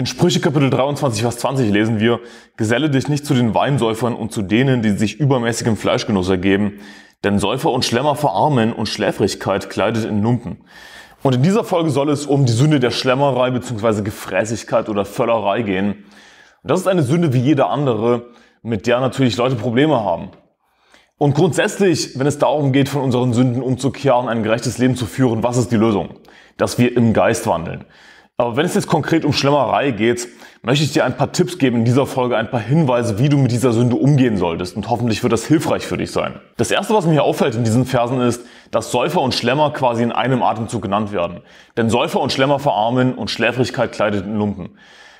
In Sprüche Kapitel 23, Vers 20 lesen wir, Geselle dich nicht zu den Weinsäufern und zu denen, die sich übermäßigem Fleischgenuss ergeben, denn Säufer und Schlemmer verarmen und Schläfrigkeit kleidet in Lumpen. Und in dieser Folge soll es um die Sünde der Schlemmerei bzw. Gefräßigkeit oder Völlerei gehen. Und das ist eine Sünde wie jede andere, mit der natürlich Leute Probleme haben. Und grundsätzlich, wenn es darum geht, von unseren Sünden umzukehren, ein gerechtes Leben zu führen, was ist die Lösung? Dass wir im Geist wandeln. Aber wenn es jetzt konkret um Schlemmerei geht, möchte ich dir ein paar Tipps geben in dieser Folge, ein paar Hinweise, wie du mit dieser Sünde umgehen solltest und hoffentlich wird das hilfreich für dich sein. Das erste, was mir hier auffällt in diesen Versen ist, dass Säufer und Schlemmer quasi in einem Atemzug genannt werden. Denn Säufer und Schlemmer verarmen und Schläfrigkeit kleidet in Lumpen.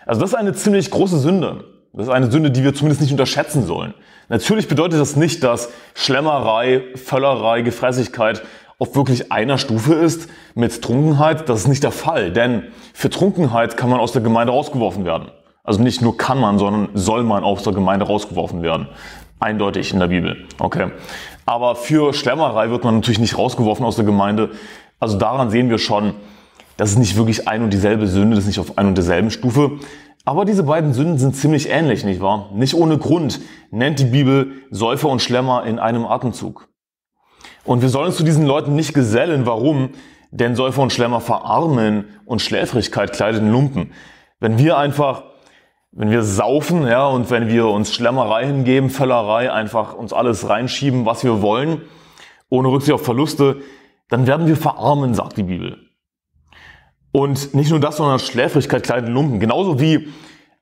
Also das ist eine ziemlich große Sünde. Das ist eine Sünde, die wir zumindest nicht unterschätzen sollen. Natürlich bedeutet das nicht, dass Schlemmerei, Völlerei, Gefräßigkeit auf wirklich einer Stufe ist mit Trunkenheit. Das ist nicht der Fall, denn für Trunkenheit kann man aus der Gemeinde rausgeworfen werden. Also nicht nur kann man, sondern soll man aus der Gemeinde rausgeworfen werden. Eindeutig in der Bibel. Okay. Aber für Schlemmerei wird man natürlich nicht rausgeworfen aus der Gemeinde. Also daran sehen wir schon, das ist nicht wirklich ein und dieselbe Sünde, das ist nicht auf ein und derselben Stufe. Aber diese beiden Sünden sind ziemlich ähnlich, nicht wahr? Nicht ohne Grund nennt die Bibel Säufer und Schlemmer in einem Atemzug. Und wir sollen uns zu diesen Leuten nicht gesellen. Warum? Denn Säufer und Schlemmer verarmen und Schläfrigkeit kleidet in Lumpen. Wenn wir einfach, wenn wir saufen, ja, und wenn wir uns Schlemmerei hingeben, Völlerei, einfach uns alles reinschieben, was wir wollen, ohne Rücksicht auf Verluste, dann werden wir verarmen, sagt die Bibel. Und nicht nur das, sondern Schläfrigkeit kleidet in Lumpen. Genauso wie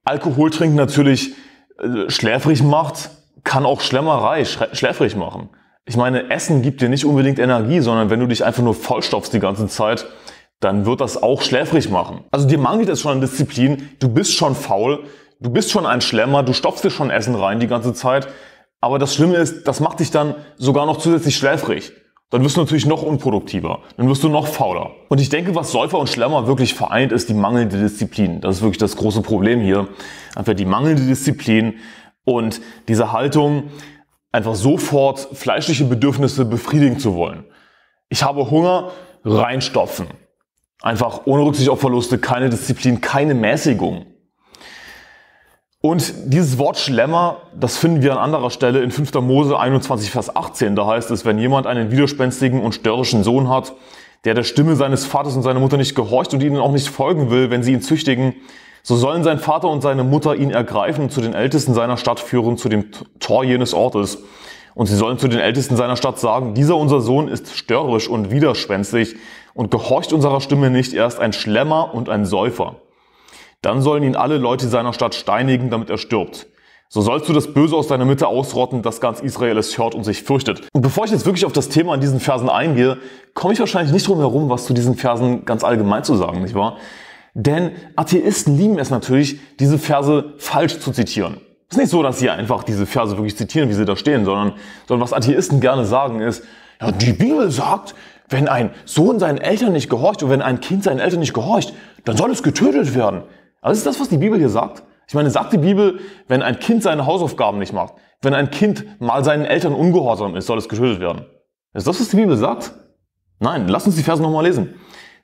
Alkoholtrinken natürlich äh, schläfrig macht, kann auch Schlemmerei schläfrig machen ich meine, Essen gibt dir nicht unbedingt Energie, sondern wenn du dich einfach nur vollstopfst die ganze Zeit, dann wird das auch schläfrig machen. Also dir mangelt es schon an Disziplin, du bist schon faul, du bist schon ein Schlemmer, du stopfst dir schon Essen rein die ganze Zeit. Aber das Schlimme ist, das macht dich dann sogar noch zusätzlich schläfrig. Dann wirst du natürlich noch unproduktiver, dann wirst du noch fauler. Und ich denke, was Säufer und Schlemmer wirklich vereint, ist die mangelnde Disziplin. Das ist wirklich das große Problem hier. Einfach die mangelnde Disziplin und diese Haltung, einfach sofort fleischliche Bedürfnisse befriedigen zu wollen. Ich habe Hunger, reinstopfen. Einfach ohne Rücksicht auf Verluste, keine Disziplin, keine Mäßigung. Und dieses Wort Schlemmer, das finden wir an anderer Stelle in 5. Mose 21, Vers 18. Da heißt es, wenn jemand einen widerspenstigen und störrischen Sohn hat, der der Stimme seines Vaters und seiner Mutter nicht gehorcht und ihnen auch nicht folgen will, wenn sie ihn züchtigen, so sollen sein Vater und seine Mutter ihn ergreifen und zu den Ältesten seiner Stadt führen, zu dem Tor jenes Ortes. Und sie sollen zu den Ältesten seiner Stadt sagen, dieser unser Sohn ist störrisch und widerspenstig und gehorcht unserer Stimme nicht, er ist ein Schlemmer und ein Säufer. Dann sollen ihn alle Leute seiner Stadt steinigen, damit er stirbt. So sollst du das Böse aus deiner Mitte ausrotten, dass ganz Israel es hört und sich fürchtet. Und bevor ich jetzt wirklich auf das Thema an diesen Versen eingehe, komme ich wahrscheinlich nicht drum herum, was zu diesen Versen ganz allgemein zu sagen, nicht wahr? Denn Atheisten lieben es natürlich, diese Verse falsch zu zitieren. Es ist nicht so, dass sie einfach diese Verse wirklich zitieren, wie sie da stehen, sondern, sondern was Atheisten gerne sagen ist, ja, die Bibel sagt, wenn ein Sohn seinen Eltern nicht gehorcht und wenn ein Kind seinen Eltern nicht gehorcht, dann soll es getötet werden. Also ist das, was die Bibel hier sagt? Ich meine, sagt die Bibel, wenn ein Kind seine Hausaufgaben nicht macht, wenn ein Kind mal seinen Eltern ungehorsam ist, soll es getötet werden. Ist das, was die Bibel sagt? Nein, lass uns die Verse nochmal lesen.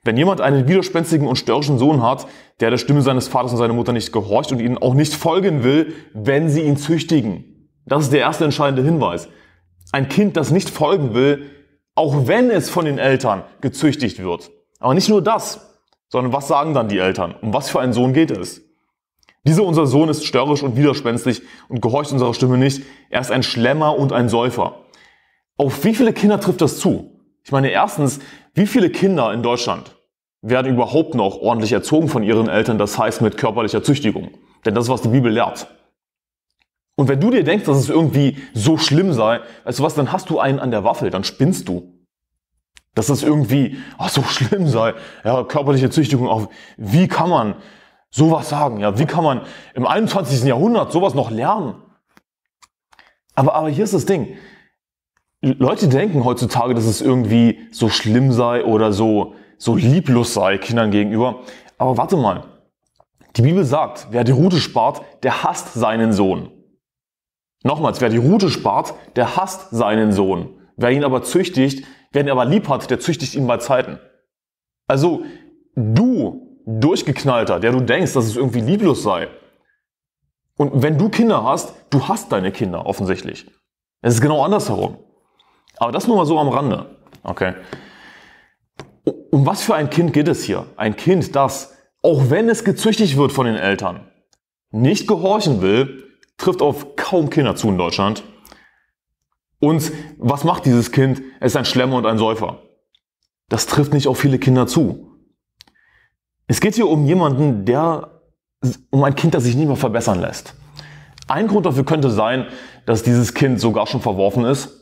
Wenn jemand einen widerspenstigen und störrischen Sohn hat, der der Stimme seines Vaters und seiner Mutter nicht gehorcht und ihnen auch nicht folgen will, wenn sie ihn züchtigen. Das ist der erste entscheidende Hinweis. Ein Kind, das nicht folgen will, auch wenn es von den Eltern gezüchtigt wird. Aber nicht nur das, sondern was sagen dann die Eltern? Um was für einen Sohn geht es? Dieser unser Sohn ist störrisch und widerspenstig und gehorcht unserer Stimme nicht. Er ist ein Schlemmer und ein Säufer. Auf wie viele Kinder trifft das zu? Ich meine, erstens, wie viele Kinder in Deutschland werden überhaupt noch ordentlich erzogen von ihren Eltern, das heißt mit körperlicher Züchtigung? Denn das ist, was die Bibel lehrt. Und wenn du dir denkst, dass es irgendwie so schlimm sei, weißt du was, dann hast du einen an der Waffel, dann spinnst du. Dass es irgendwie oh, so schlimm sei, ja, körperliche Züchtigung, auch, wie kann man sowas sagen? Ja, wie kann man im 21. Jahrhundert sowas noch lernen? Aber, aber hier ist das Ding. Leute denken heutzutage, dass es irgendwie so schlimm sei oder so, so lieblos sei Kindern gegenüber. Aber warte mal. Die Bibel sagt, wer die Rute spart, der hasst seinen Sohn. Nochmals, wer die Rute spart, der hasst seinen Sohn. Wer ihn aber züchtigt, wer ihn aber lieb hat, der züchtigt ihn bei Zeiten. Also, du, Durchgeknallter, der du denkst, dass es irgendwie lieblos sei. Und wenn du Kinder hast, du hast deine Kinder offensichtlich. Es ist genau andersherum. Aber das nur mal so am Rande. Okay. Um was für ein Kind geht es hier? Ein Kind, das, auch wenn es gezüchtigt wird von den Eltern, nicht gehorchen will, trifft auf kaum Kinder zu in Deutschland. Und was macht dieses Kind? Es ist ein Schlemmer und ein Säufer. Das trifft nicht auf viele Kinder zu. Es geht hier um jemanden, der, um ein Kind, das sich nicht mehr verbessern lässt. Ein Grund dafür könnte sein, dass dieses Kind sogar schon verworfen ist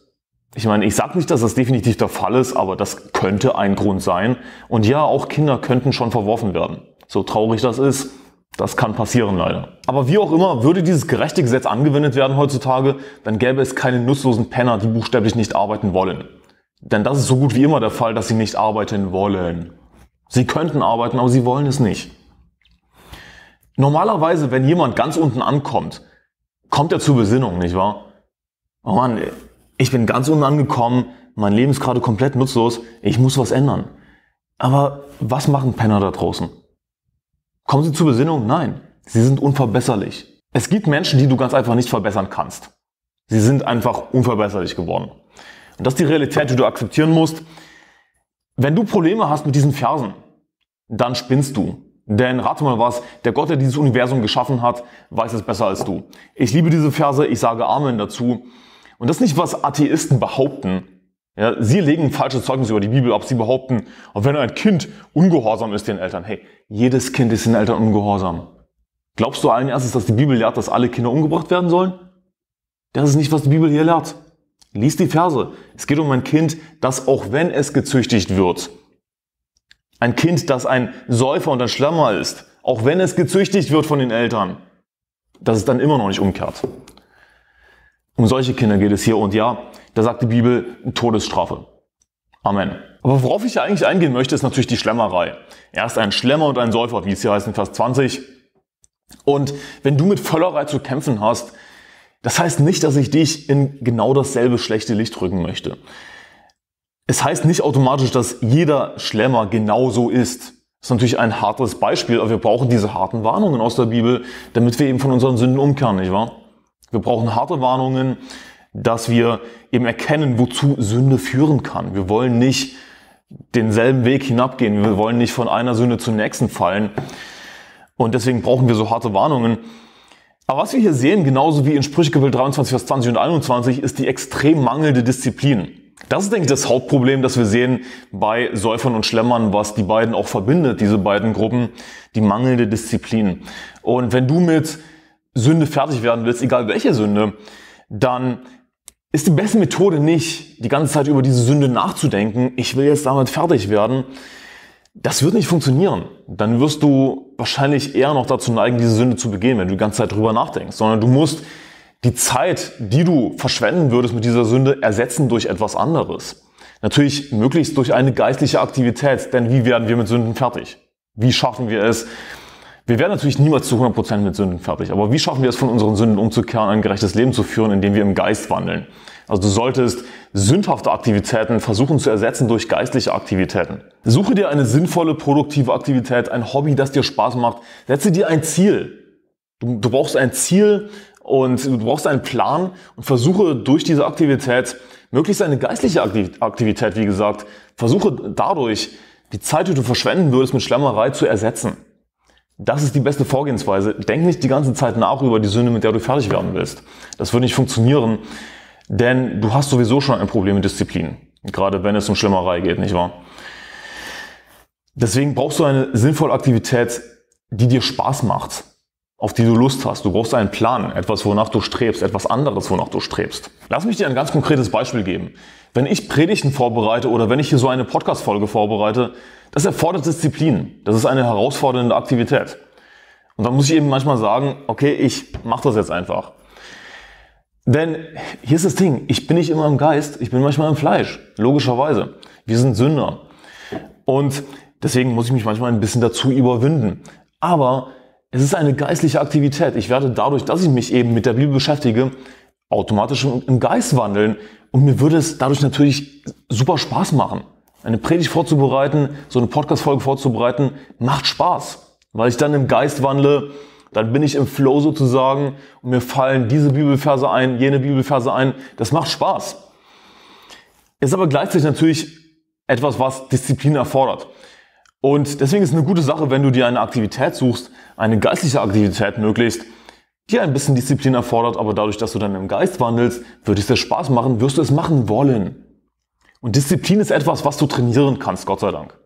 ich meine, ich sage nicht, dass das definitiv der Fall ist, aber das könnte ein Grund sein. Und ja, auch Kinder könnten schon verworfen werden. So traurig das ist, das kann passieren leider. Aber wie auch immer, würde dieses gerechte Gesetz angewendet werden heutzutage, dann gäbe es keine nutzlosen Penner, die buchstäblich nicht arbeiten wollen. Denn das ist so gut wie immer der Fall, dass sie nicht arbeiten wollen. Sie könnten arbeiten, aber sie wollen es nicht. Normalerweise, wenn jemand ganz unten ankommt, kommt er zur Besinnung, nicht wahr? Oh Mann, ich bin ganz unten angekommen, ist gerade komplett nutzlos, ich muss was ändern. Aber was machen Penner da draußen? Kommen sie zur Besinnung? Nein, sie sind unverbesserlich. Es gibt Menschen, die du ganz einfach nicht verbessern kannst. Sie sind einfach unverbesserlich geworden. Und das ist die Realität, die du akzeptieren musst. Wenn du Probleme hast mit diesen Versen, dann spinnst du. Denn rate mal was, der Gott, der dieses Universum geschaffen hat, weiß es besser als du. Ich liebe diese Verse, ich sage Amen dazu. Und das ist nicht, was Atheisten behaupten. Ja, sie legen falsches Zeugnis über die Bibel ab. Sie behaupten, wenn ein Kind ungehorsam ist den Eltern. Hey, jedes Kind ist den Eltern ungehorsam. Glaubst du allen Ernstes, dass die Bibel lehrt, dass alle Kinder umgebracht werden sollen? Das ist nicht, was die Bibel hier lehrt. Lies die Verse. Es geht um ein Kind, das auch wenn es gezüchtigt wird, ein Kind, das ein Säufer und ein Schlammer ist, auch wenn es gezüchtigt wird von den Eltern, dass es dann immer noch nicht umkehrt. Um solche Kinder geht es hier und ja, da sagt die Bibel Todesstrafe. Amen. Aber worauf ich ja eigentlich eingehen möchte, ist natürlich die Schlemmerei. Er ist ein Schlemmer und ein Säufer, wie es hier heißt in Vers 20. Und wenn du mit Völlerei zu kämpfen hast, das heißt nicht, dass ich dich in genau dasselbe schlechte Licht rücken möchte. Es heißt nicht automatisch, dass jeder Schlemmer genauso ist. Das ist natürlich ein hartes Beispiel, aber wir brauchen diese harten Warnungen aus der Bibel, damit wir eben von unseren Sünden umkehren, nicht wahr? Wir brauchen harte Warnungen, dass wir eben erkennen, wozu Sünde führen kann. Wir wollen nicht denselben Weg hinabgehen. Wir wollen nicht von einer Sünde zur nächsten fallen. Und deswegen brauchen wir so harte Warnungen. Aber was wir hier sehen, genauso wie in Sprüche Kapitel 23, Vers 20 und 21, ist die extrem mangelnde Disziplin. Das ist, denke ich, das Hauptproblem, das wir sehen bei Säufern und Schlemmern, was die beiden auch verbindet, diese beiden Gruppen, die mangelnde Disziplin. Und wenn du mit Sünde fertig werden willst, egal welche Sünde, dann ist die beste Methode nicht, die ganze Zeit über diese Sünde nachzudenken, ich will jetzt damit fertig werden. Das wird nicht funktionieren. Dann wirst du wahrscheinlich eher noch dazu neigen, diese Sünde zu begehen, wenn du die ganze Zeit drüber nachdenkst, sondern du musst die Zeit, die du verschwenden würdest mit dieser Sünde, ersetzen durch etwas anderes. Natürlich möglichst durch eine geistliche Aktivität, denn wie werden wir mit Sünden fertig? Wie schaffen wir es, wir werden natürlich niemals zu 100% mit Sünden fertig, aber wie schaffen wir es von unseren Sünden umzukehren, ein gerechtes Leben zu führen, indem wir im Geist wandeln? Also du solltest sündhafte Aktivitäten versuchen zu ersetzen durch geistliche Aktivitäten. Suche dir eine sinnvolle, produktive Aktivität, ein Hobby, das dir Spaß macht. Setze dir ein Ziel. Du, du brauchst ein Ziel und du brauchst einen Plan und versuche durch diese Aktivität, möglichst eine geistliche Aktivität, wie gesagt, versuche dadurch die Zeit, die du verschwenden würdest mit Schlemmerei zu ersetzen. Das ist die beste Vorgehensweise. Denk nicht die ganze Zeit nach über die Sünde, mit der du fertig werden willst. Das würde nicht funktionieren, denn du hast sowieso schon ein Problem mit Disziplin. Gerade wenn es um Schlimmerei geht, nicht wahr? Deswegen brauchst du eine sinnvolle Aktivität, die dir Spaß macht, auf die du Lust hast. Du brauchst einen Plan, etwas, wonach du strebst, etwas anderes, wonach du strebst. Lass mich dir ein ganz konkretes Beispiel geben. Wenn ich Predigten vorbereite oder wenn ich hier so eine Podcast-Folge vorbereite, das erfordert Disziplin. Das ist eine herausfordernde Aktivität. Und dann muss ich eben manchmal sagen, okay, ich mache das jetzt einfach. Denn hier ist das Ding, ich bin nicht immer im Geist, ich bin manchmal im Fleisch, logischerweise. Wir sind Sünder. Und deswegen muss ich mich manchmal ein bisschen dazu überwinden. Aber es ist eine geistliche Aktivität. Ich werde dadurch, dass ich mich eben mit der Bibel beschäftige, automatisch im Geist wandeln. Und mir würde es dadurch natürlich super Spaß machen eine Predigt vorzubereiten, so eine Podcast-Folge vorzubereiten, macht Spaß, weil ich dann im Geist wandle, dann bin ich im Flow sozusagen und mir fallen diese Bibelverse ein, jene Bibelverse ein. Das macht Spaß. Ist aber gleichzeitig natürlich etwas, was Disziplin erfordert. Und deswegen ist es eine gute Sache, wenn du dir eine Aktivität suchst, eine geistliche Aktivität möglichst, die ein bisschen Disziplin erfordert, aber dadurch, dass du dann im Geist wandelst, wird es dir Spaß machen, wirst du es machen wollen. Und Disziplin ist etwas, was du trainieren kannst, Gott sei Dank.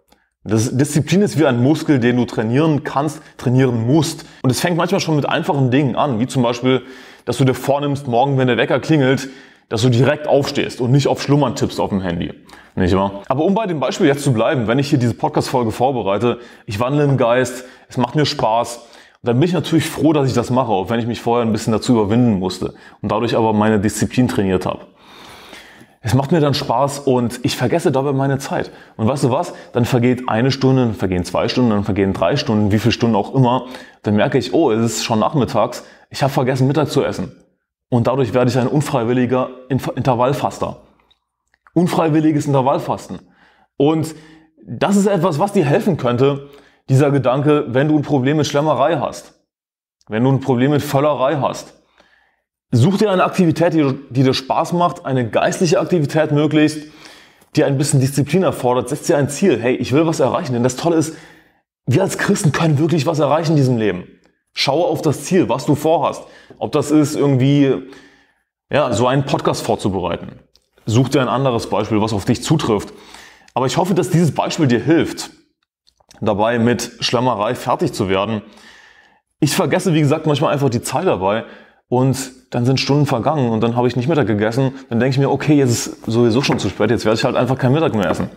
Das Disziplin ist wie ein Muskel, den du trainieren kannst, trainieren musst. Und es fängt manchmal schon mit einfachen Dingen an, wie zum Beispiel, dass du dir vornimmst, morgen, wenn der Wecker klingelt, dass du direkt aufstehst und nicht auf Schlummern tippst auf dem Handy. Nicht wahr? Aber um bei dem Beispiel jetzt zu bleiben, wenn ich hier diese Podcast-Folge vorbereite, ich wandle im Geist, es macht mir Spaß. Und dann bin ich natürlich froh, dass ich das mache, auch wenn ich mich vorher ein bisschen dazu überwinden musste und dadurch aber meine Disziplin trainiert habe. Es macht mir dann Spaß und ich vergesse dabei meine Zeit. Und weißt du was? Dann vergeht eine Stunde, dann vergehen zwei Stunden, dann vergehen drei Stunden, wie viele Stunden auch immer. Dann merke ich, oh, es ist schon nachmittags, ich habe vergessen, Mittag zu essen. Und dadurch werde ich ein unfreiwilliger Intervallfaster. Unfreiwilliges Intervallfasten. Und das ist etwas, was dir helfen könnte, dieser Gedanke, wenn du ein Problem mit Schlemmerei hast, wenn du ein Problem mit Völlerei hast, Such dir eine Aktivität, die, die dir Spaß macht, eine geistliche Aktivität möglichst, die ein bisschen Disziplin erfordert. Setz dir ein Ziel. Hey, ich will was erreichen. Denn das Tolle ist, wir als Christen können wirklich was erreichen in diesem Leben. Schaue auf das Ziel, was du vorhast. Ob das ist, irgendwie ja, so einen Podcast vorzubereiten. Such dir ein anderes Beispiel, was auf dich zutrifft. Aber ich hoffe, dass dieses Beispiel dir hilft, dabei mit Schlammerei fertig zu werden. Ich vergesse, wie gesagt, manchmal einfach die Zeit dabei und dann sind Stunden vergangen und dann habe ich nicht Mittag gegessen. Dann denke ich mir, okay, jetzt ist sowieso schon zu spät, jetzt werde ich halt einfach kein Mittag mehr essen.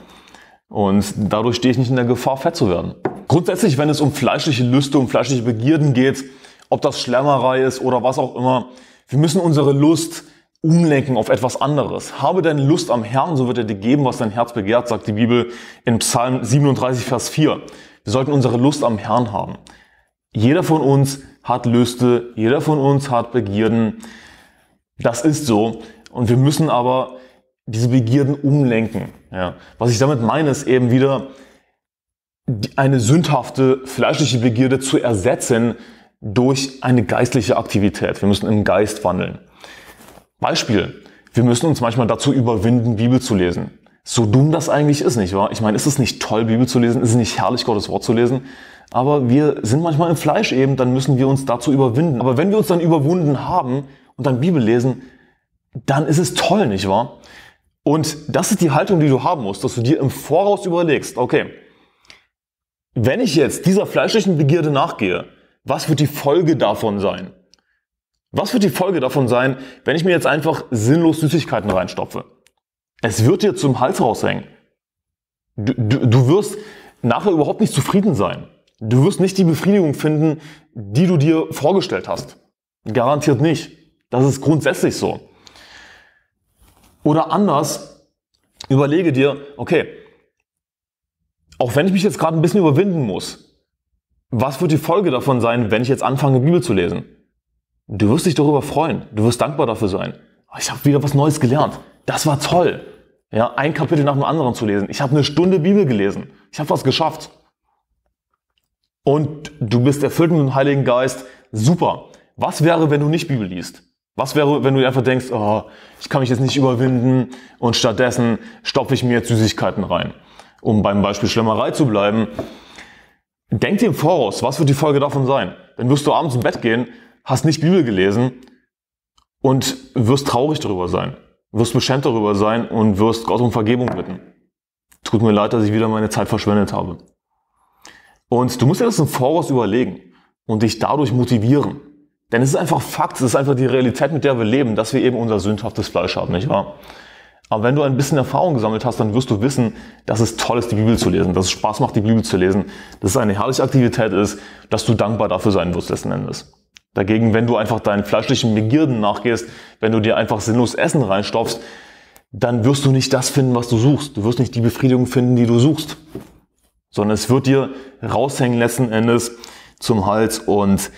Und dadurch stehe ich nicht in der Gefahr, fett zu werden. Grundsätzlich, wenn es um fleischliche Lüste, um fleischliche Begierden geht, ob das Schlemmerei ist oder was auch immer, wir müssen unsere Lust umlenken auf etwas anderes. Habe deine Lust am Herrn, so wird er dir geben, was dein Herz begehrt, sagt die Bibel in Psalm 37, Vers 4. Wir sollten unsere Lust am Herrn haben. Jeder von uns hat Lüste, jeder von uns hat Begierden. Das ist so. Und wir müssen aber diese Begierden umlenken. Ja. Was ich damit meine, ist eben wieder eine sündhafte fleischliche Begierde zu ersetzen durch eine geistliche Aktivität. Wir müssen im Geist wandeln. Beispiel. Wir müssen uns manchmal dazu überwinden, Bibel zu lesen. So dumm das eigentlich ist, nicht wahr? Ich meine, ist es nicht toll, Bibel zu lesen? Ist es nicht herrlich, Gottes Wort zu lesen? Aber wir sind manchmal im Fleisch eben, dann müssen wir uns dazu überwinden. Aber wenn wir uns dann überwunden haben und dann Bibel lesen, dann ist es toll, nicht wahr? Und das ist die Haltung, die du haben musst, dass du dir im Voraus überlegst, okay, wenn ich jetzt dieser fleischlichen Begierde nachgehe, was wird die Folge davon sein? Was wird die Folge davon sein, wenn ich mir jetzt einfach sinnlos Süßigkeiten reinstopfe? Es wird dir zum Hals raushängen. Du, du, du wirst nachher überhaupt nicht zufrieden sein. Du wirst nicht die Befriedigung finden, die du dir vorgestellt hast. Garantiert nicht. Das ist grundsätzlich so. Oder anders, überlege dir, okay, auch wenn ich mich jetzt gerade ein bisschen überwinden muss, was wird die Folge davon sein, wenn ich jetzt anfange, Bibel zu lesen? Du wirst dich darüber freuen. Du wirst dankbar dafür sein. Ich habe wieder was Neues gelernt. Das war toll. Ja, ein Kapitel nach dem anderen zu lesen. Ich habe eine Stunde Bibel gelesen. Ich habe was geschafft und du bist erfüllt mit dem Heiligen Geist, super. Was wäre, wenn du nicht Bibel liest? Was wäre, wenn du einfach denkst, oh, ich kann mich jetzt nicht überwinden und stattdessen stopfe ich mir jetzt Süßigkeiten rein? Um beim Beispiel Schlemmerei zu bleiben, denk dir im Voraus, was wird die Folge davon sein? Dann wirst du abends im Bett gehen, hast nicht Bibel gelesen und wirst traurig darüber sein, wirst beschämt darüber sein und wirst Gott um Vergebung bitten. Tut mir leid, dass ich wieder meine Zeit verschwendet habe. Und du musst dir das im Voraus überlegen und dich dadurch motivieren. Denn es ist einfach Fakt, es ist einfach die Realität, mit der wir leben, dass wir eben unser sündhaftes Fleisch haben, nicht wahr? Aber wenn du ein bisschen Erfahrung gesammelt hast, dann wirst du wissen, dass es toll ist, die Bibel zu lesen, dass es Spaß macht, die Bibel zu lesen, dass es eine herrliche Aktivität ist, dass du dankbar dafür sein wirst letzten Endes. Dagegen, wenn du einfach deinen fleischlichen Begierden nachgehst, wenn du dir einfach sinnlos Essen reinstopfst, dann wirst du nicht das finden, was du suchst. Du wirst nicht die Befriedigung finden, die du suchst sondern es wird dir raushängen letzten Endes zum Hals und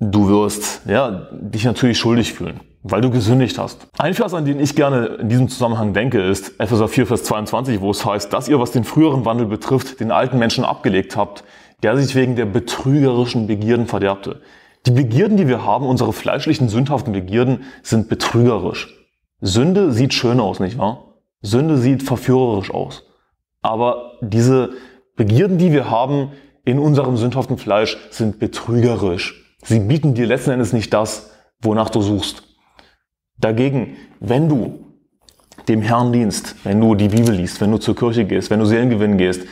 du wirst ja, dich natürlich schuldig fühlen, weil du gesündigt hast. Ein Vers, an den ich gerne in diesem Zusammenhang denke, ist Epheser 4, Vers 22, wo es heißt, dass ihr, was den früheren Wandel betrifft, den alten Menschen abgelegt habt, der sich wegen der betrügerischen Begierden verderbte. Die Begierden, die wir haben, unsere fleischlichen, sündhaften Begierden, sind betrügerisch. Sünde sieht schön aus, nicht wahr? Sünde sieht verführerisch aus. Aber diese Begierden, die wir haben in unserem sündhaften Fleisch, sind betrügerisch. Sie bieten dir letzten Endes nicht das, wonach du suchst. Dagegen, wenn du dem Herrn dienst, wenn du die Bibel liest, wenn du zur Kirche gehst, wenn du Seelengewinn gehst,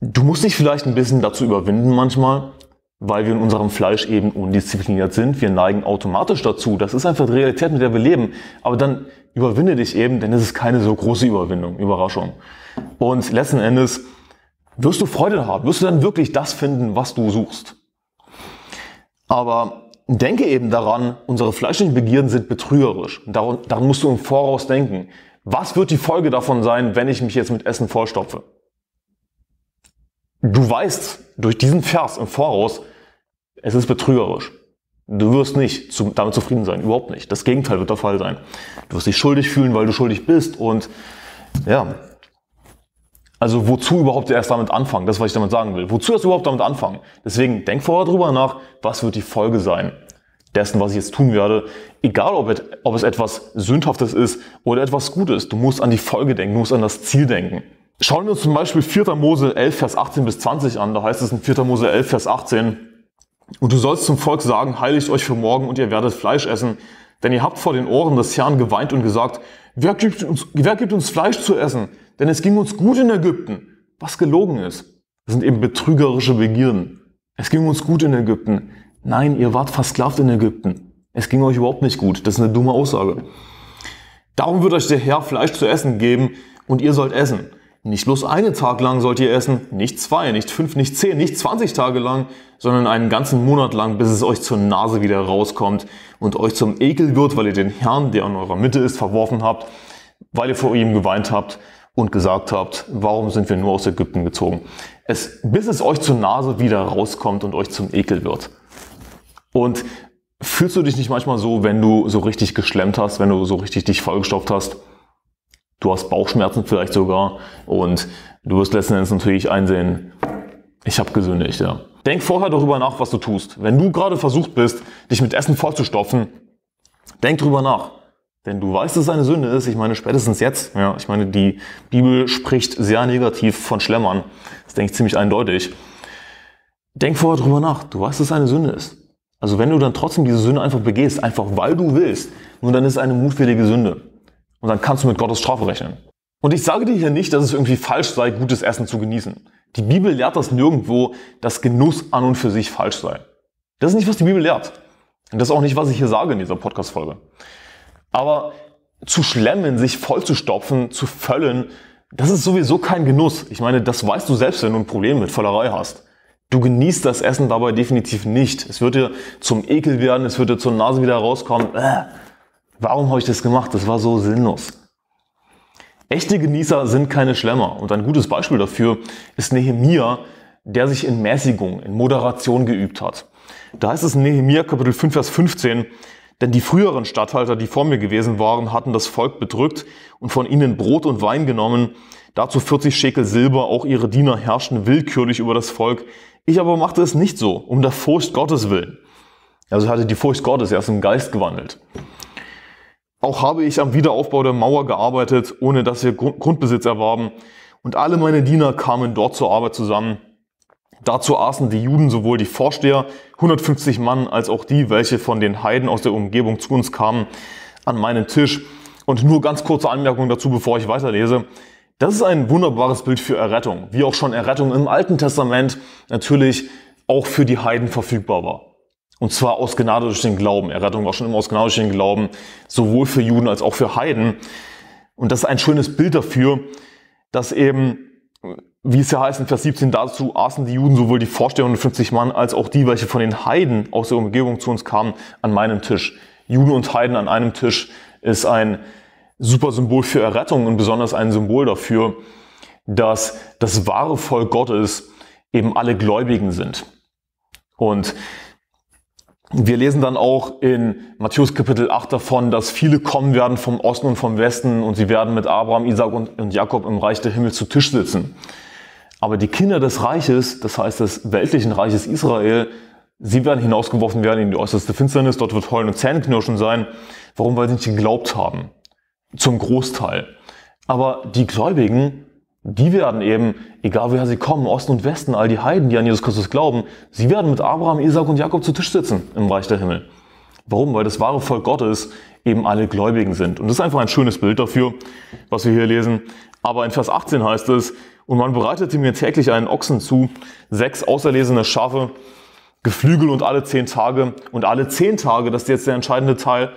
du musst dich vielleicht ein bisschen dazu überwinden manchmal, weil wir in unserem Fleisch eben undiszipliniert sind. Wir neigen automatisch dazu. Das ist einfach die Realität, mit der wir leben. Aber dann überwinde dich eben, denn es ist keine so große Überwindung, Überraschung. Und letzten Endes wirst du Freude haben, wirst du dann wirklich das finden, was du suchst. Aber denke eben daran, unsere fleischlichen Begierden sind betrügerisch. Daran, daran musst du im Voraus denken. Was wird die Folge davon sein, wenn ich mich jetzt mit Essen vollstopfe? Du weißt durch diesen Vers im Voraus, es ist betrügerisch. Du wirst nicht zu, damit zufrieden sein, überhaupt nicht. Das Gegenteil wird der Fall sein. Du wirst dich schuldig fühlen, weil du schuldig bist und ja, also wozu überhaupt erst damit anfangen? Das, was ich damit sagen will. Wozu erst überhaupt damit anfangen? Deswegen denk vorher drüber nach, was wird die Folge sein dessen, was ich jetzt tun werde. Egal, ob, et, ob es etwas Sündhaftes ist oder etwas Gutes. Du musst an die Folge denken, du musst an das Ziel denken. Schauen wir uns zum Beispiel 4. Mose 11, Vers 18 bis 20 an. Da heißt es in 4. Mose 11, Vers 18, Und du sollst zum Volk sagen, heiligt euch für morgen und ihr werdet Fleisch essen. Denn ihr habt vor den Ohren des Herrn geweint und gesagt, wer gibt uns, wer gibt uns Fleisch zu essen? denn es ging uns gut in Ägypten, was gelogen ist. Das sind eben betrügerische Begierden. Es ging uns gut in Ägypten. Nein, ihr wart versklavt in Ägypten. Es ging euch überhaupt nicht gut. Das ist eine dumme Aussage. Darum wird euch der Herr Fleisch zu essen geben und ihr sollt essen. Nicht bloß einen Tag lang sollt ihr essen, nicht zwei, nicht fünf, nicht zehn, nicht zwanzig Tage lang, sondern einen ganzen Monat lang, bis es euch zur Nase wieder rauskommt und euch zum Ekel wird, weil ihr den Herrn, der in eurer Mitte ist, verworfen habt, weil ihr vor ihm geweint habt und gesagt habt, warum sind wir nur aus Ägypten gezogen? Es, bis es euch zur Nase wieder rauskommt und euch zum Ekel wird. Und fühlst du dich nicht manchmal so, wenn du so richtig geschlemmt hast, wenn du so richtig dich vollgestopft hast? Du hast Bauchschmerzen vielleicht sogar und du wirst letzten Endes natürlich einsehen, ich habe gesündigt, ja. Denk vorher darüber nach, was du tust. Wenn du gerade versucht bist, dich mit Essen vollzustopfen, denk darüber nach. Denn du weißt, dass es eine Sünde ist. Ich meine, spätestens jetzt. Ja, ich meine, die Bibel spricht sehr negativ von Schlemmern. Das denke ich ziemlich eindeutig. Denk vorher drüber nach. Du weißt, dass es eine Sünde ist. Also wenn du dann trotzdem diese Sünde einfach begehst, einfach weil du willst, nun dann ist es eine mutwillige Sünde. Und dann kannst du mit Gottes Strafe rechnen. Und ich sage dir hier nicht, dass es irgendwie falsch sei, gutes Essen zu genießen. Die Bibel lehrt das nirgendwo, dass Genuss an und für sich falsch sei. Das ist nicht, was die Bibel lehrt. Und das ist auch nicht, was ich hier sage in dieser Podcast-Folge. Aber zu schlemmen, sich vollzustopfen, zu füllen, das ist sowieso kein Genuss. Ich meine, das weißt du selbst, wenn du ein Problem mit Völlerei hast. Du genießt das Essen dabei definitiv nicht. Es wird dir zum Ekel werden, es wird dir zur Nase wieder rauskommen. Äh, warum habe ich das gemacht? Das war so sinnlos. Echte Genießer sind keine Schlemmer. Und ein gutes Beispiel dafür ist Nehemiah, der sich in Mäßigung, in Moderation geübt hat. Da heißt es in Nehemiah Kapitel 5, Vers 15, denn die früheren Statthalter, die vor mir gewesen waren, hatten das Volk bedrückt und von ihnen Brot und Wein genommen, dazu 40 Schekel Silber, auch ihre Diener herrschten willkürlich über das Volk. Ich aber machte es nicht so, um der Furcht Gottes willen. Also hatte die Furcht Gottes erst im Geist gewandelt. Auch habe ich am Wiederaufbau der Mauer gearbeitet, ohne dass wir Grundbesitz erwarben. Und alle meine Diener kamen dort zur Arbeit zusammen. Dazu aßen die Juden sowohl die Vorsteher, 150 Mann, als auch die, welche von den Heiden aus der Umgebung zu uns kamen, an meinen Tisch. Und nur ganz kurze Anmerkung dazu, bevor ich weiterlese. Das ist ein wunderbares Bild für Errettung, wie auch schon Errettung im Alten Testament natürlich auch für die Heiden verfügbar war. Und zwar aus Gnade durch den Glauben. Errettung war schon immer aus Gnade durch den Glauben, sowohl für Juden als auch für Heiden. Und das ist ein schönes Bild dafür, dass eben wie es ja heißt in Vers 17, dazu aßen die Juden sowohl die Vorsteher 150 Mann als auch die, welche von den Heiden aus der Umgebung zu uns kamen, an meinem Tisch. Juden und Heiden an einem Tisch ist ein super Symbol für Errettung und besonders ein Symbol dafür, dass das wahre Volk Gottes eben alle Gläubigen sind. Und wir lesen dann auch in Matthäus Kapitel 8 davon, dass viele kommen werden vom Osten und vom Westen und sie werden mit Abraham, Isaac und, Jakob im Reich der Himmel zu Tisch sitzen. Aber die Kinder des Reiches, das heißt des weltlichen Reiches Israel, sie werden hinausgeworfen werden in die äußerste Finsternis, dort wird Heulen und Zähneknirschen sein. Warum? Weil sie nicht geglaubt haben. Zum Großteil. Aber die Gläubigen, die werden eben, egal woher sie kommen, Osten und Westen, all die Heiden, die an Jesus Christus glauben, sie werden mit Abraham, Isaac und Jakob zu Tisch sitzen im Reich der Himmel. Warum? Weil das wahre Volk Gottes eben alle Gläubigen sind. Und das ist einfach ein schönes Bild dafür, was wir hier lesen. Aber in Vers 18 heißt es, und man bereitete mir täglich einen Ochsen zu, sechs auserlesene Schafe, Geflügel und alle zehn Tage. Und alle zehn Tage, das ist jetzt der entscheidende Teil,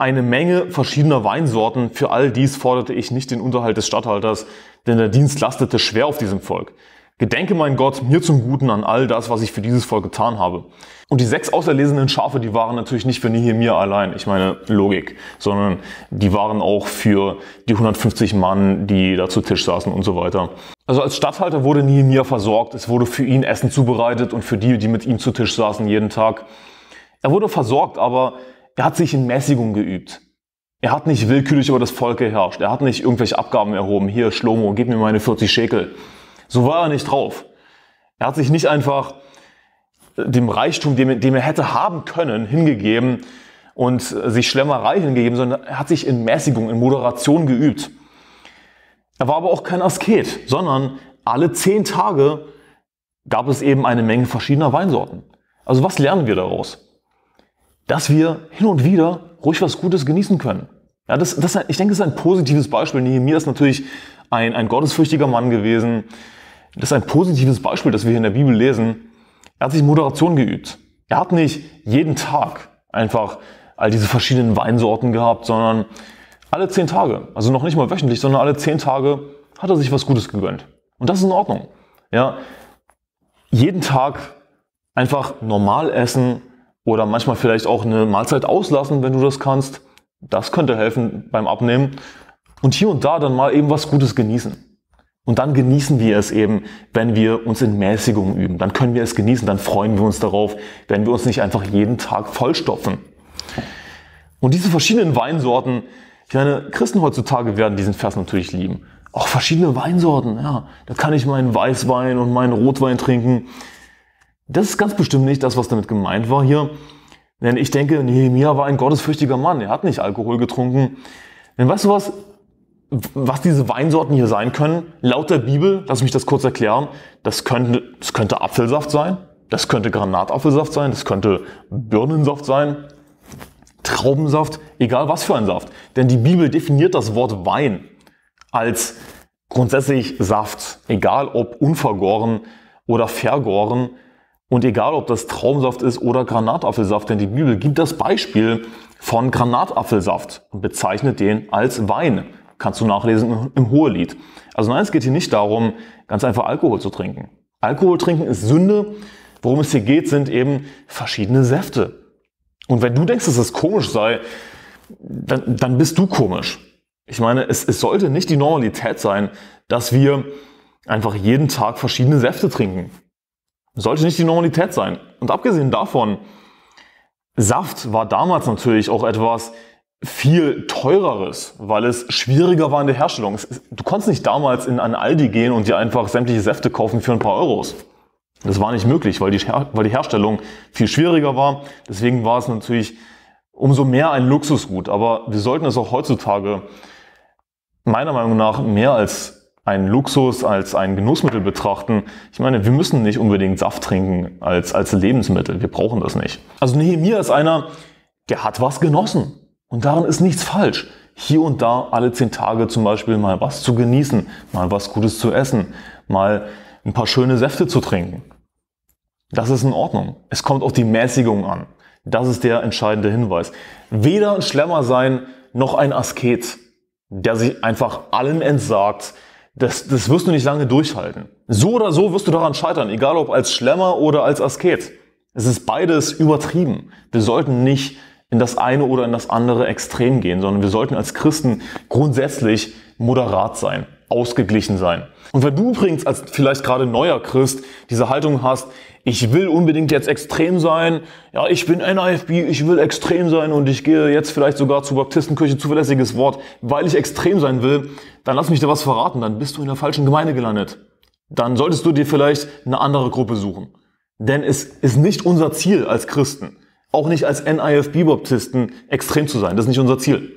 eine Menge verschiedener Weinsorten, für all dies forderte ich nicht den Unterhalt des Statthalters, denn der Dienst lastete schwer auf diesem Volk. Gedenke mein Gott mir zum Guten an all das, was ich für dieses Volk getan habe. Und die sechs auserlesenen Schafe, die waren natürlich nicht für Nehemiah allein, ich meine Logik, sondern die waren auch für die 150 Mann, die da zu Tisch saßen und so weiter. Also als Stadthalter wurde Nehemiah versorgt, es wurde für ihn Essen zubereitet und für die, die mit ihm zu Tisch saßen jeden Tag. Er wurde versorgt, aber er hat sich in Mäßigung geübt. Er hat nicht willkürlich über das Volk geherrscht. Er hat nicht irgendwelche Abgaben erhoben. Hier, Schlomo, gib mir meine 40 Schekel. So war er nicht drauf. Er hat sich nicht einfach dem Reichtum, den, er hätte haben können, hingegeben und sich Schlemmerei hingegeben, sondern er hat sich in Mäßigung, in Moderation geübt. Er war aber auch kein Asket, sondern alle zehn Tage gab es eben eine Menge verschiedener Weinsorten. Also was lernen wir daraus? dass wir hin und wieder ruhig was Gutes genießen können. Ja, das, das, ich denke, das ist ein positives Beispiel. Nehemiah ist natürlich ein, ein gottesfürchtiger Mann gewesen. Das ist ein positives Beispiel, das wir hier in der Bibel lesen. Er hat sich Moderation geübt. Er hat nicht jeden Tag einfach all diese verschiedenen Weinsorten gehabt, sondern alle zehn Tage, also noch nicht mal wöchentlich, sondern alle zehn Tage hat er sich was Gutes gegönnt. Und das ist in Ordnung. Ja, jeden Tag einfach normal essen, oder manchmal vielleicht auch eine Mahlzeit auslassen, wenn du das kannst. Das könnte helfen beim Abnehmen. Und hier und da dann mal eben was Gutes genießen. Und dann genießen wir es eben, wenn wir uns in Mäßigung üben. Dann können wir es genießen, dann freuen wir uns darauf, wenn wir uns nicht einfach jeden Tag vollstopfen. Und diese verschiedenen Weinsorten, ich meine, Christen heutzutage werden diesen Vers natürlich lieben. Auch verschiedene Weinsorten, ja. Da kann ich meinen Weißwein und meinen Rotwein trinken. Das ist ganz bestimmt nicht das, was damit gemeint war hier. Denn ich denke, Nehemiah war ein gottesfürchtiger Mann. Er hat nicht Alkohol getrunken. Denn weißt du was? Was diese Weinsorten hier sein können, laut der Bibel, lass mich das kurz erklären, das könnte, das könnte Apfelsaft sein, das könnte Granatapfelsaft sein, das könnte Birnensaft sein, Traubensaft, egal was für ein Saft. Denn die Bibel definiert das Wort Wein als grundsätzlich Saft, egal ob unvergoren oder vergoren. Und egal, ob das Traumsaft ist oder Granatapfelsaft, denn die Bibel gibt das Beispiel von Granatapfelsaft und bezeichnet den als Wein. Kannst du nachlesen im Hohelied. Also nein, es geht hier nicht darum, ganz einfach Alkohol zu trinken. Alkohol trinken ist Sünde. Worum es hier geht, sind eben verschiedene Säfte. Und wenn du denkst, dass es komisch sei, dann, dann bist du komisch. Ich meine, es, es sollte nicht die Normalität sein, dass wir einfach jeden Tag verschiedene Säfte trinken sollte nicht die Normalität sein. Und abgesehen davon, Saft war damals natürlich auch etwas viel teureres, weil es schwieriger war in der Herstellung. Du konntest nicht damals in einen Aldi gehen und dir einfach sämtliche Säfte kaufen für ein paar Euros. Das war nicht möglich, weil die, weil die Herstellung viel schwieriger war. Deswegen war es natürlich umso mehr ein Luxusgut. Aber wir sollten es auch heutzutage meiner Meinung nach mehr als einen Luxus als ein Genussmittel betrachten. Ich meine, wir müssen nicht unbedingt Saft trinken als, als Lebensmittel. Wir brauchen das nicht. Also Nehemiah ist einer, der hat was genossen. Und daran ist nichts falsch. Hier und da alle zehn Tage zum Beispiel mal was zu genießen, mal was Gutes zu essen, mal ein paar schöne Säfte zu trinken. Das ist in Ordnung. Es kommt auf die Mäßigung an. Das ist der entscheidende Hinweis. Weder ein Schlemmer sein, noch ein Asket, der sich einfach allem entsagt, das, das wirst du nicht lange durchhalten. So oder so wirst du daran scheitern, egal ob als Schlemmer oder als Asket. Es ist beides übertrieben. Wir sollten nicht in das eine oder in das andere Extrem gehen, sondern wir sollten als Christen grundsätzlich moderat sein, ausgeglichen sein. Und wenn du übrigens als vielleicht gerade neuer Christ diese Haltung hast, ich will unbedingt jetzt extrem sein, ja, ich bin NIFB, ich will extrem sein und ich gehe jetzt vielleicht sogar zur Baptistenkirche, zuverlässiges Wort, weil ich extrem sein will, dann lass mich dir was verraten, dann bist du in der falschen Gemeinde gelandet. Dann solltest du dir vielleicht eine andere Gruppe suchen. Denn es ist nicht unser Ziel als Christen, auch nicht als NIFB-Baptisten extrem zu sein. Das ist nicht unser Ziel.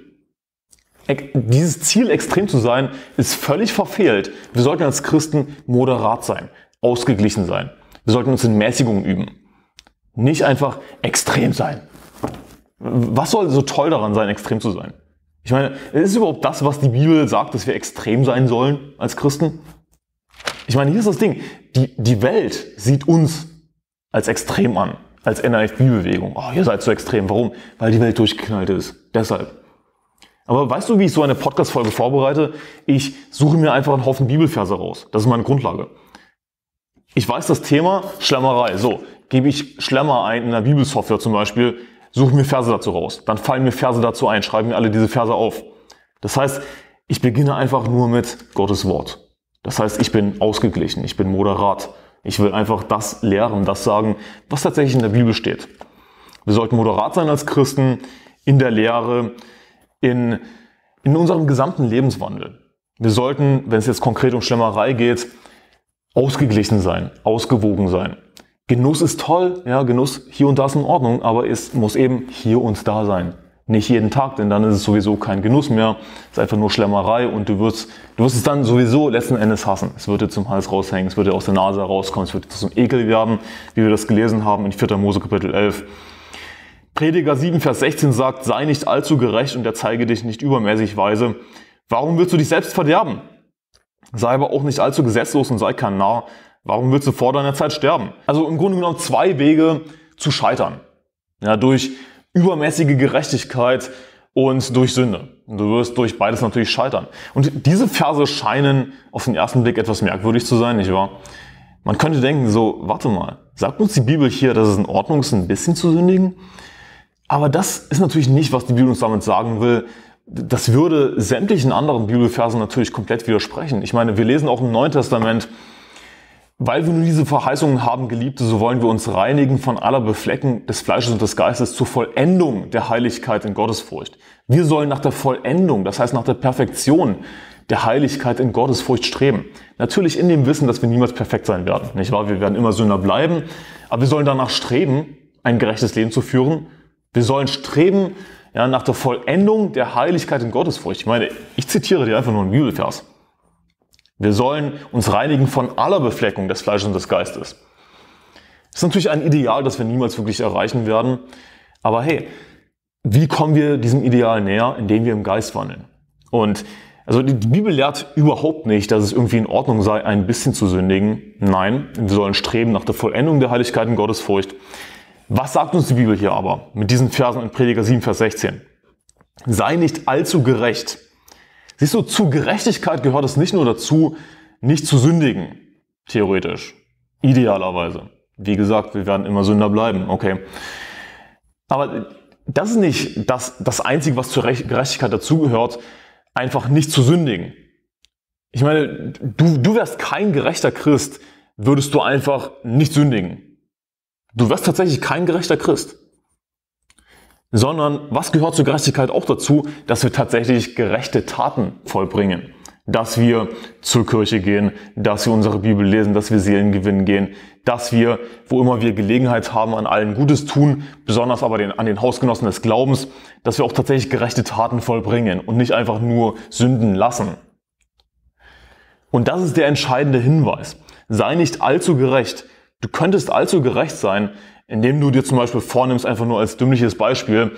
Dieses Ziel, extrem zu sein, ist völlig verfehlt. Wir sollten als Christen moderat sein, ausgeglichen sein. Wir sollten uns in Mäßigungen üben. Nicht einfach extrem sein. Was soll so toll daran sein, extrem zu sein? Ich meine, ist es überhaupt das, was die Bibel sagt, dass wir extrem sein sollen als Christen? Ich meine, hier ist das Ding. Die, die Welt sieht uns als extrem an, als NIFB-Bewegung. Oh, ihr seid so extrem. Warum? Weil die Welt durchgeknallt ist. Deshalb. Aber weißt du, wie ich so eine Podcast-Folge vorbereite? Ich suche mir einfach einen Haufen Bibelverse raus. Das ist meine Grundlage. Ich weiß das Thema Schlemmerei. So, gebe ich Schlemmer ein in der Bibelsoftware zum Beispiel, suche mir Verse dazu raus. Dann fallen mir Verse dazu ein, schreibe mir alle diese Verse auf. Das heißt, ich beginne einfach nur mit Gottes Wort. Das heißt, ich bin ausgeglichen, ich bin moderat. Ich will einfach das lehren, das sagen, was tatsächlich in der Bibel steht. Wir sollten moderat sein als Christen in der Lehre, in, in unserem gesamten Lebenswandel. Wir sollten, wenn es jetzt konkret um Schlemmerei geht, ausgeglichen sein, ausgewogen sein. Genuss ist toll, ja, Genuss hier und da ist in Ordnung, aber es muss eben hier und da sein. Nicht jeden Tag, denn dann ist es sowieso kein Genuss mehr, es ist einfach nur Schlemmerei und du wirst, du wirst es dann sowieso letzten Endes hassen. Es wird dir zum Hals raushängen, es wird dir aus der Nase rauskommen, es wird dir zum Ekel werden, wie wir das gelesen haben in 4. Mose Kapitel 11. Prediger 7, Vers 16 sagt, sei nicht allzu gerecht und erzeige dich nicht übermäßig weise. Warum willst du dich selbst verderben? Sei aber auch nicht allzu gesetzlos und sei kein Narr. Warum willst du vor deiner Zeit sterben? Also im Grunde genommen zwei Wege zu scheitern. Ja, durch übermäßige Gerechtigkeit und durch Sünde. Und du wirst durch beides natürlich scheitern. Und diese Verse scheinen auf den ersten Blick etwas merkwürdig zu sein, nicht wahr? Man könnte denken, so, warte mal, sagt uns die Bibel hier, dass es in Ordnung ist, ein bisschen zu sündigen? Aber das ist natürlich nicht, was die Bibel uns damit sagen will, das würde sämtlichen anderen Bibelversen natürlich komplett widersprechen. Ich meine, wir lesen auch im Neuen Testament, weil wir nun diese Verheißungen haben, Geliebte, so wollen wir uns reinigen von aller Beflecken des Fleisches und des Geistes zur Vollendung der Heiligkeit in Gottesfurcht. Wir sollen nach der Vollendung, das heißt nach der Perfektion der Heiligkeit in Gottesfurcht streben. Natürlich in dem Wissen, dass wir niemals perfekt sein werden, nicht wahr? Wir werden immer Sünder bleiben, aber wir sollen danach streben, ein gerechtes Leben zu führen. Wir sollen streben, ja, nach der Vollendung der Heiligkeit und Gottesfurcht. Ich meine, ich zitiere dir einfach nur einen Bibelvers. Wir sollen uns reinigen von aller Befleckung des Fleisches und des Geistes. Das ist natürlich ein Ideal, das wir niemals wirklich erreichen werden. Aber hey, wie kommen wir diesem Ideal näher, indem wir im Geist wandeln? Und also die Bibel lehrt überhaupt nicht, dass es irgendwie in Ordnung sei, ein bisschen zu sündigen. Nein, wir sollen streben nach der Vollendung der Heiligkeit und Gottesfurcht. Was sagt uns die Bibel hier aber mit diesen Versen in Prediger 7, Vers 16? Sei nicht allzu gerecht. Siehst du, zu Gerechtigkeit gehört es nicht nur dazu, nicht zu sündigen, theoretisch, idealerweise. Wie gesagt, wir werden immer Sünder bleiben, okay. Aber das ist nicht das, das Einzige, was zur Rech Gerechtigkeit dazugehört, einfach nicht zu sündigen. Ich meine, du, du wärst kein gerechter Christ, würdest du einfach nicht sündigen. Du wirst tatsächlich kein gerechter Christ. Sondern was gehört zur Gerechtigkeit auch dazu? Dass wir tatsächlich gerechte Taten vollbringen. Dass wir zur Kirche gehen, dass wir unsere Bibel lesen, dass wir Seelen gewinnen gehen, dass wir, wo immer wir Gelegenheit haben, an allen Gutes tun, besonders aber den, an den Hausgenossen des Glaubens, dass wir auch tatsächlich gerechte Taten vollbringen und nicht einfach nur Sünden lassen. Und das ist der entscheidende Hinweis. Sei nicht allzu gerecht, Du könntest allzu gerecht sein, indem du dir zum Beispiel vornimmst, einfach nur als dümmliches Beispiel,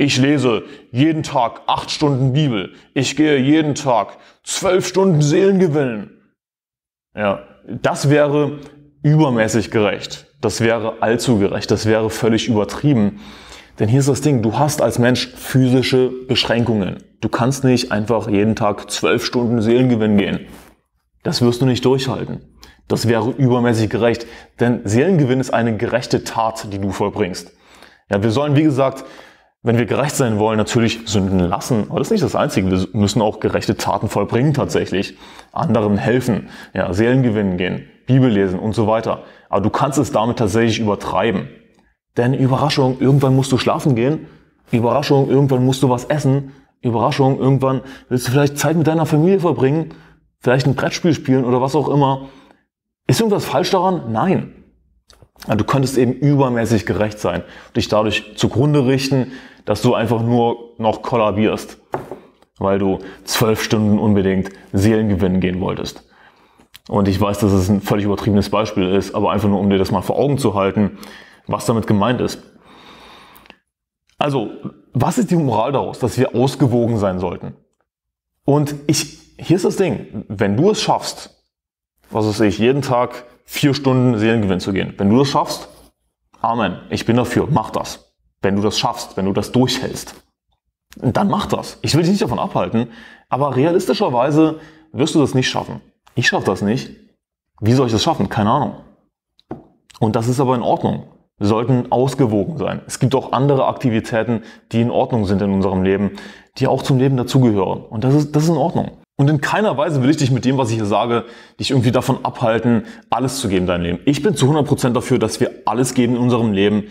ich lese jeden Tag acht Stunden Bibel, ich gehe jeden Tag zwölf Stunden Seelengewinnen. Ja, das wäre übermäßig gerecht. Das wäre allzu gerecht. Das wäre völlig übertrieben. Denn hier ist das Ding, du hast als Mensch physische Beschränkungen. Du kannst nicht einfach jeden Tag zwölf Stunden Seelengewinn gehen. Das wirst du nicht durchhalten. Das wäre übermäßig gerecht, denn Seelengewinn ist eine gerechte Tat, die du vollbringst. Ja, wir sollen, wie gesagt, wenn wir gerecht sein wollen, natürlich Sünden lassen. Aber das ist nicht das Einzige. Wir müssen auch gerechte Taten vollbringen tatsächlich. Anderen helfen, ja, Seelengewinn gehen, Bibel lesen und so weiter. Aber du kannst es damit tatsächlich übertreiben. Denn Überraschung, irgendwann musst du schlafen gehen. Überraschung, irgendwann musst du was essen. Überraschung, irgendwann willst du vielleicht Zeit mit deiner Familie verbringen. Vielleicht ein Brettspiel spielen oder was auch immer. Ist irgendwas falsch daran? Nein. Du könntest eben übermäßig gerecht sein, dich dadurch zugrunde richten, dass du einfach nur noch kollabierst, weil du zwölf Stunden unbedingt Seelengewinn gehen wolltest. Und ich weiß, dass es ein völlig übertriebenes Beispiel ist, aber einfach nur, um dir das mal vor Augen zu halten, was damit gemeint ist. Also, was ist die Moral daraus, dass wir ausgewogen sein sollten? Und ich, hier ist das Ding, wenn du es schaffst, was weiß ich, jeden Tag vier Stunden Seelengewinn zu gehen. Wenn du das schaffst, Amen, ich bin dafür, mach das. Wenn du das schaffst, wenn du das durchhältst, dann mach das. Ich will dich nicht davon abhalten, aber realistischerweise wirst du das nicht schaffen. Ich schaffe das nicht. Wie soll ich das schaffen? Keine Ahnung. Und das ist aber in Ordnung. Wir sollten ausgewogen sein. Es gibt auch andere Aktivitäten, die in Ordnung sind in unserem Leben, die auch zum Leben dazugehören. Und das ist, das ist in Ordnung. Und in keiner Weise will ich dich mit dem, was ich hier sage, dich irgendwie davon abhalten, alles zu geben in deinem Leben. Ich bin zu 100% dafür, dass wir alles geben in unserem Leben,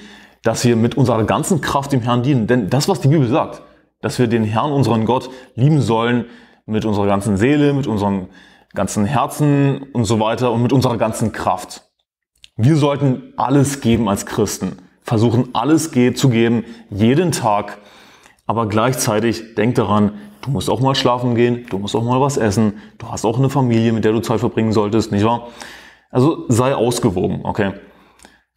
dass wir mit unserer ganzen Kraft dem Herrn dienen. Denn das, was die Bibel sagt, dass wir den Herrn, unseren Gott, lieben sollen mit unserer ganzen Seele, mit unserem ganzen Herzen und so weiter und mit unserer ganzen Kraft. Wir sollten alles geben als Christen. Versuchen, alles zu geben, jeden Tag aber gleichzeitig denk daran, du musst auch mal schlafen gehen, du musst auch mal was essen, du hast auch eine Familie, mit der du Zeit verbringen solltest, nicht wahr? Also sei ausgewogen, okay?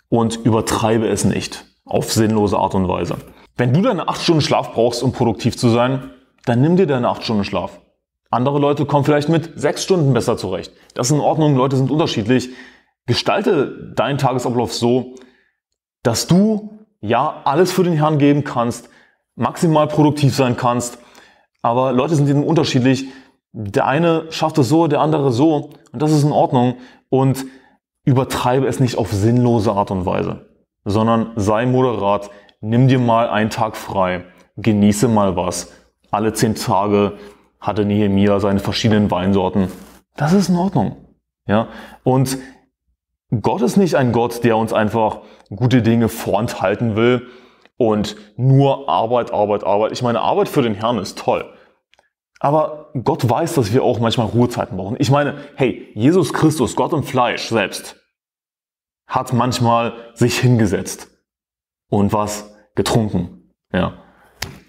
Und übertreibe es nicht auf sinnlose Art und Weise. Wenn du deine 8 Stunden Schlaf brauchst, um produktiv zu sein, dann nimm dir deine 8 Stunden Schlaf. Andere Leute kommen vielleicht mit 6 Stunden besser zurecht. Das ist in Ordnung, Leute sind unterschiedlich. Gestalte deinen Tagesablauf so, dass du ja alles für den Herrn geben kannst, maximal produktiv sein kannst. Aber Leute sind eben unterschiedlich. Der eine schafft es so, der andere so. Und das ist in Ordnung. Und übertreibe es nicht auf sinnlose Art und Weise, sondern sei moderat. Nimm dir mal einen Tag frei. Genieße mal was. Alle zehn Tage hatte Nehemiah seine verschiedenen Weinsorten. Das ist in Ordnung. Ja? Und Gott ist nicht ein Gott, der uns einfach gute Dinge vorenthalten will, und nur Arbeit, Arbeit, Arbeit. Ich meine, Arbeit für den Herrn ist toll. Aber Gott weiß, dass wir auch manchmal Ruhezeiten brauchen. Ich meine, hey, Jesus Christus, Gott im Fleisch selbst, hat manchmal sich hingesetzt und was getrunken. Ja.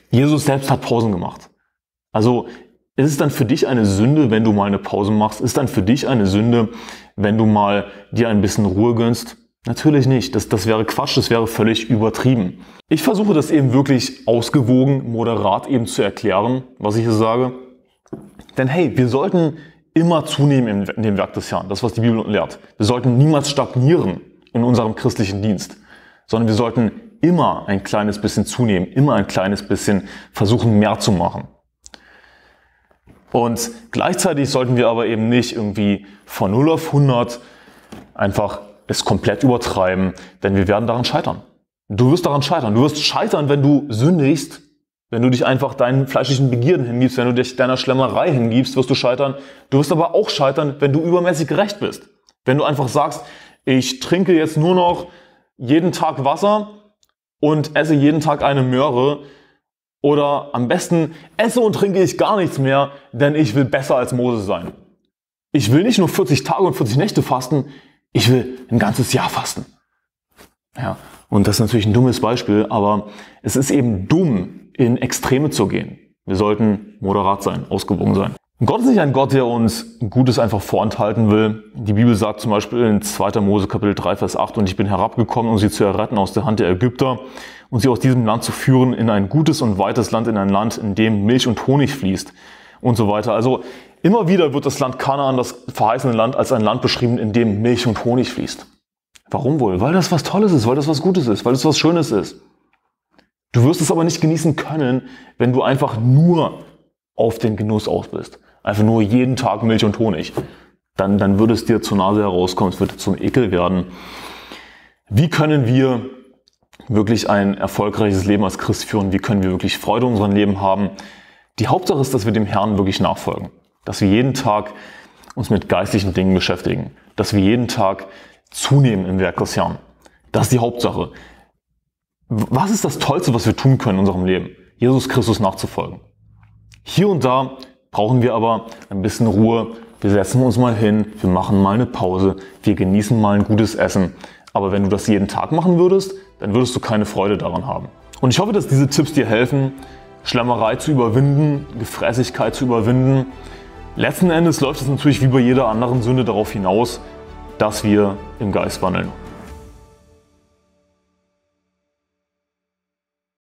Jesus selbst hat Pausen gemacht. Also ist es dann für dich eine Sünde, wenn du mal eine Pause machst? Ist es dann für dich eine Sünde, wenn du mal dir ein bisschen Ruhe gönnst? Natürlich nicht. Das, das wäre Quatsch, das wäre völlig übertrieben. Ich versuche das eben wirklich ausgewogen, moderat eben zu erklären, was ich hier sage. Denn hey, wir sollten immer zunehmen in dem Werk des Herrn, das was die Bibel lehrt. Wir sollten niemals stagnieren in unserem christlichen Dienst, sondern wir sollten immer ein kleines bisschen zunehmen, immer ein kleines bisschen versuchen mehr zu machen. Und gleichzeitig sollten wir aber eben nicht irgendwie von 0 auf 100 einfach es komplett übertreiben, denn wir werden daran scheitern. Du wirst daran scheitern. Du wirst scheitern, wenn du sündigst, wenn du dich einfach deinen fleischlichen Begierden hingibst, wenn du dich deiner Schlemmerei hingibst, wirst du scheitern. Du wirst aber auch scheitern, wenn du übermäßig gerecht bist. Wenn du einfach sagst, ich trinke jetzt nur noch jeden Tag Wasser und esse jeden Tag eine Möhre, oder am besten esse und trinke ich gar nichts mehr, denn ich will besser als Mose sein. Ich will nicht nur 40 Tage und 40 Nächte fasten, ich will ein ganzes Jahr fasten. Ja, und das ist natürlich ein dummes Beispiel, aber es ist eben dumm, in Extreme zu gehen. Wir sollten moderat sein, ausgewogen sein. Gott ist nicht ein Gott, der uns Gutes einfach vorenthalten will. Die Bibel sagt zum Beispiel in 2. Mose Kapitel 3, Vers 8, und ich bin herabgekommen, um sie zu erretten aus der Hand der Ägypter und sie aus diesem Land zu führen in ein gutes und weites Land, in ein Land, in dem Milch und Honig fließt und so weiter. Also Immer wieder wird das Land Kanaan, das verheißene Land, als ein Land beschrieben, in dem Milch und Honig fließt. Warum wohl? Weil das was Tolles ist, weil das was Gutes ist, weil das was Schönes ist. Du wirst es aber nicht genießen können, wenn du einfach nur auf den Genuss aus bist. Einfach nur jeden Tag Milch und Honig. Dann, dann würde es dir zur Nase herauskommen, es würde zum Ekel werden. Wie können wir wirklich ein erfolgreiches Leben als Christ führen? Wie können wir wirklich Freude in unserem Leben haben? Die Hauptsache ist, dass wir dem Herrn wirklich nachfolgen. Dass wir jeden Tag uns mit geistlichen Dingen beschäftigen. Dass wir jeden Tag zunehmen im Werk des Herrn. Das ist die Hauptsache. Was ist das Tollste, was wir tun können in unserem Leben? Jesus Christus nachzufolgen. Hier und da brauchen wir aber ein bisschen Ruhe. Wir setzen uns mal hin, wir machen mal eine Pause, wir genießen mal ein gutes Essen. Aber wenn du das jeden Tag machen würdest, dann würdest du keine Freude daran haben. Und ich hoffe, dass diese Tipps dir helfen, Schlammerei zu überwinden, Gefräßigkeit zu überwinden, Letzten Endes läuft es natürlich wie bei jeder anderen Sünde darauf hinaus, dass wir im Geist wandeln.